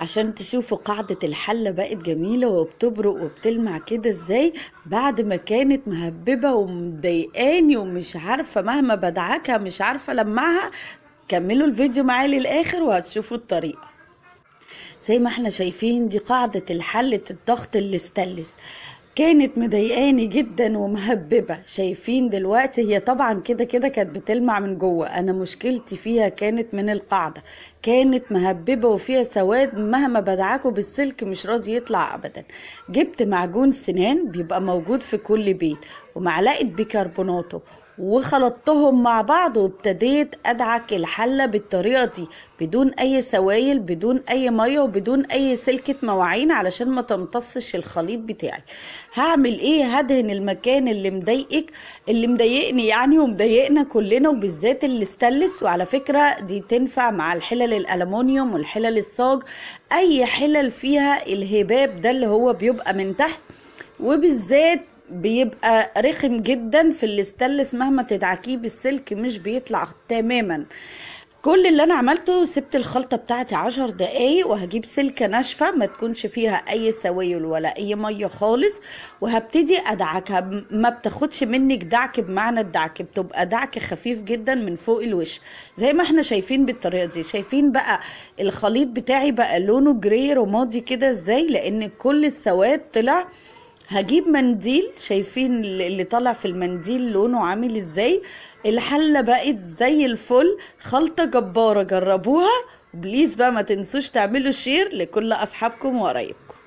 عشان تشوفوا قاعدة الحلة بقت جميلة وبتبرق وبتلمع كده ازاي بعد ما كانت مهببة ومضايقاني ومش عارفة مهما بدعكها مش عارفة لمعها كملوا الفيديو معايا للآخر وهتشوفوا الطريقة زي ما احنا شايفين دي قاعدة الحلة الضغط استلس كانت مضايقاني جدا ومهببة شايفين دلوقتي هي طبعا كده كده كانت بتلمع من جوه أنا مشكلتي فيها كانت من القاعدة كانت مهببة وفيها سواد مهما بدعكوا بالسلك مش راضي يطلع أبدا جبت معجون سنان بيبقى موجود في كل بيت ومعلقة بيكربوناته وخلطتهم مع بعض وابتديت ادعك الحله بالطريقه دي بدون اي سوائل بدون اي ميه وبدون اي سلكه مواعين علشان ما تمتصش الخليط بتاعي هعمل ايه هدهن المكان اللي مضايقك اللي مضايقني يعني ومضايقنا كلنا وبالذات الاستانلس وعلى فكره دي تنفع مع الحلل الالومنيوم والحلل الصاج اي حلل فيها الهباب ده اللي هو بيبقى من تحت وبالذات بيبقى رخم جدا في الاستلس مهما تدعكيه بالسلك مش بيطلع تماما كل اللي انا عملته سبت الخلطه بتاعتي عشر دقايق وهجيب سلكه ناشفه ما تكونش فيها اي سوائل ولا اي ميه خالص وهبتدي ادعكها ما بتاخدش منك دعك بمعنى الدعك بتبقى دعك خفيف جدا من فوق الوش زي ما احنا شايفين بالطريقه دي شايفين بقى الخليط بتاعي بقى لونه جري رمادي كده ازاي لان كل السواد طلع هجيب منديل شايفين اللي طالع في المنديل لونه عامل ازاي الحلة بقت زي الفل خلطة جبارة جربوها بليز بقى ما تنسوش تعملوا شير لكل اصحابكم وقرايبكم